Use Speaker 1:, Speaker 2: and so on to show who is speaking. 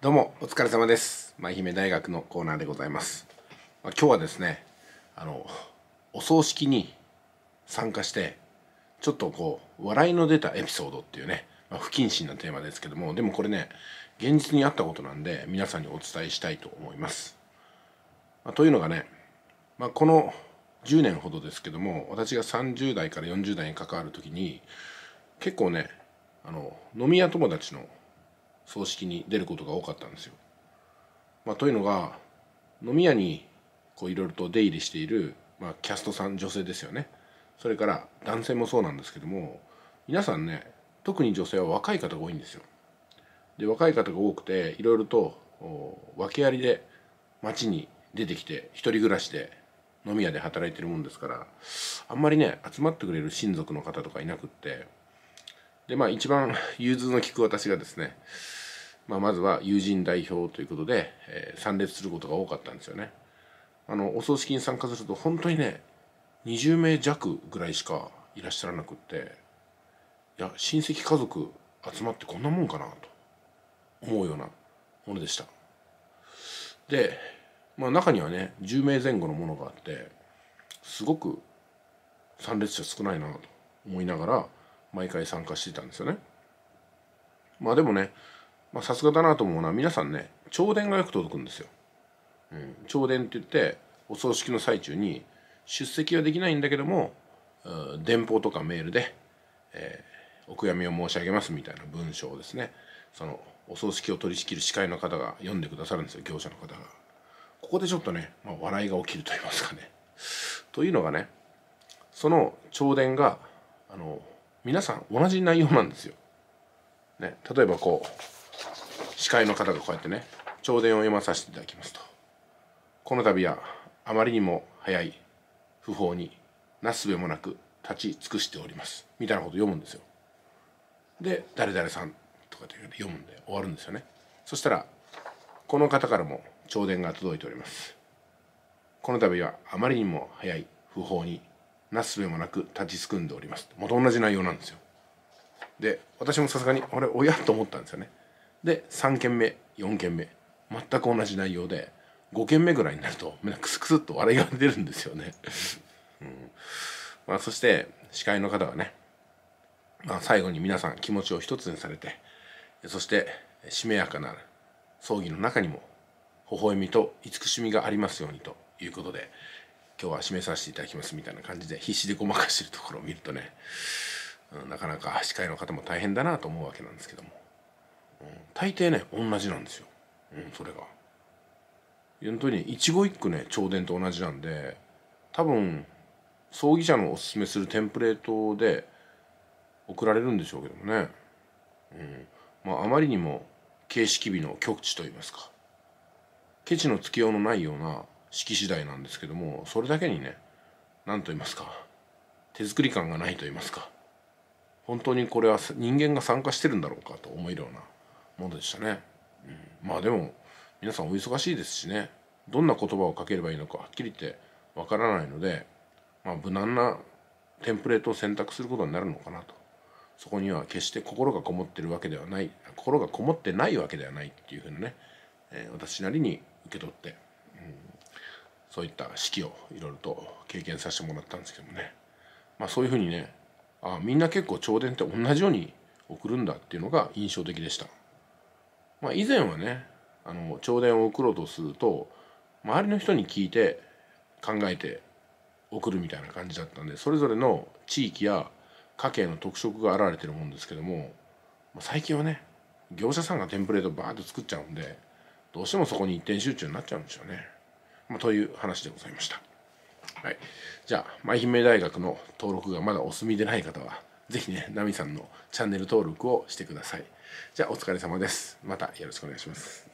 Speaker 1: どうもお疲れ様です舞姫大学のコーナーでございます、まあ、今日はですねあのお葬式に参加してちょっとこう笑いの出たエピソードっていうね、まあ、不謹慎なテーマですけどもでもこれね現実にあったことなんで皆さんにお伝えしたいと思います、まあ、というのがね、まあ、この10年ほどですけども私が30代から40代に関わる時に結構ねあの飲み屋友達の葬式に出ることが多かったんですよ。まあ、というのが飲み屋にこういろいろと出入りしている、まあ、キャストさん女性ですよねそれから男性もそうなんですけども皆さんね特に女性は若い方が多いんですよ。で若い方が多くていろいろと訳ありで街に出てきて一人暮らしで飲み屋で働いてるもんですからあんまりね集まってくれる親族の方とかいなくってでまあ一番融通の利く私がですねまあ、まずは友人代表ということで、えー、参列することが多かったんですよねあのお葬式に参加すると本当にね20名弱ぐらいしかいらっしゃらなくっていや親戚家族集まってこんなもんかなと思うようなものでしたで、まあ、中にはね10名前後のものがあってすごく参列者少ないなと思いながら毎回参加してたんですよねまあでもねまあさすがだなと思うのは皆さんね弔電がよく届くんですよ。うん、弔電って言ってお葬式の最中に出席はできないんだけども、電報とかメールで、えー、お悔やみを申し上げますみたいな文章をですねそのお葬式を取り仕切る司会の方が読んでくださるんですよ業者の方が。ここでちょっとね、まあ、笑いが起きると言いますかね。というのがねその弔電があの皆さん同じ内容なんですよ。ね、例えばこう司会の方がこうやってね弔電を読まさせていただきますとこの度はあまりにも早い訃報になすべもなく立ち尽くしておりますみたいなこと読むんですよで「誰々さん」とかって読むんで終わるんですよねそしたらこの方からも弔電が届いておりますこの度はあまりにも早い訃報になすべもなく立ちすくんでおりますまた同じ内容なんですよで私もさすがにあれ親と思ったんですよねで3件目4件目全く同じ内容で5件目ぐらいになるとみんなクスクスっと笑いが出るんですよね、うんまあ、そして司会の方がね、まあ、最後に皆さん気持ちを一つにされてそしてしめやかな葬儀の中にも微笑みと慈しみがありますようにということで今日は締めさせていただきますみたいな感じで必死でごまかしてるところを見るとね、なかなか司会の方も大変だなと思うわけなんですけども。大抵ね同じなんですよ、うん、それが本当に一期一句ね朝伝と同じなんで多分葬儀社のおすすめするテンプレートで送られるんでしょうけどもね、うん、まああまりにも形式美の極致といいますかケチのつきようのないような式次第なんですけどもそれだけにね何と言いますか手作り感がないと言いますか本当にこれは人間が参加してるんだろうかと思えるようなものでしたね、うん、まあでも皆さんお忙しいですしねどんな言葉をかければいいのかはっきり言ってわからないので、まあ、無難なテンプレートを選択することになるのかなとそこには決して心がこもってるわけではない心がこもってないわけではないっていうふうにね、えー、私なりに受け取って、うん、そういった式をいろいろと経験させてもらったんですけどもね、まあ、そういうふうにねあみんな結構朝伝って同じように送るんだっていうのが印象的でした。まあ、以前はねあの弔電を送ろうとすると周りの人に聞いて考えて送るみたいな感じだったんでそれぞれの地域や家計の特色が現れてるもんですけども最近はね業者さんがテンプレートバーッと作っちゃうんでどうしてもそこに一点集中になっちゃうんでしょうね。まあ、という話でございました。はい、じゃあ、舞姫大学の登録がまだお済みでない方はぜひね、ナミさんのチャンネル登録をしてください。じゃあお疲れ様です。またよろしくお願いします。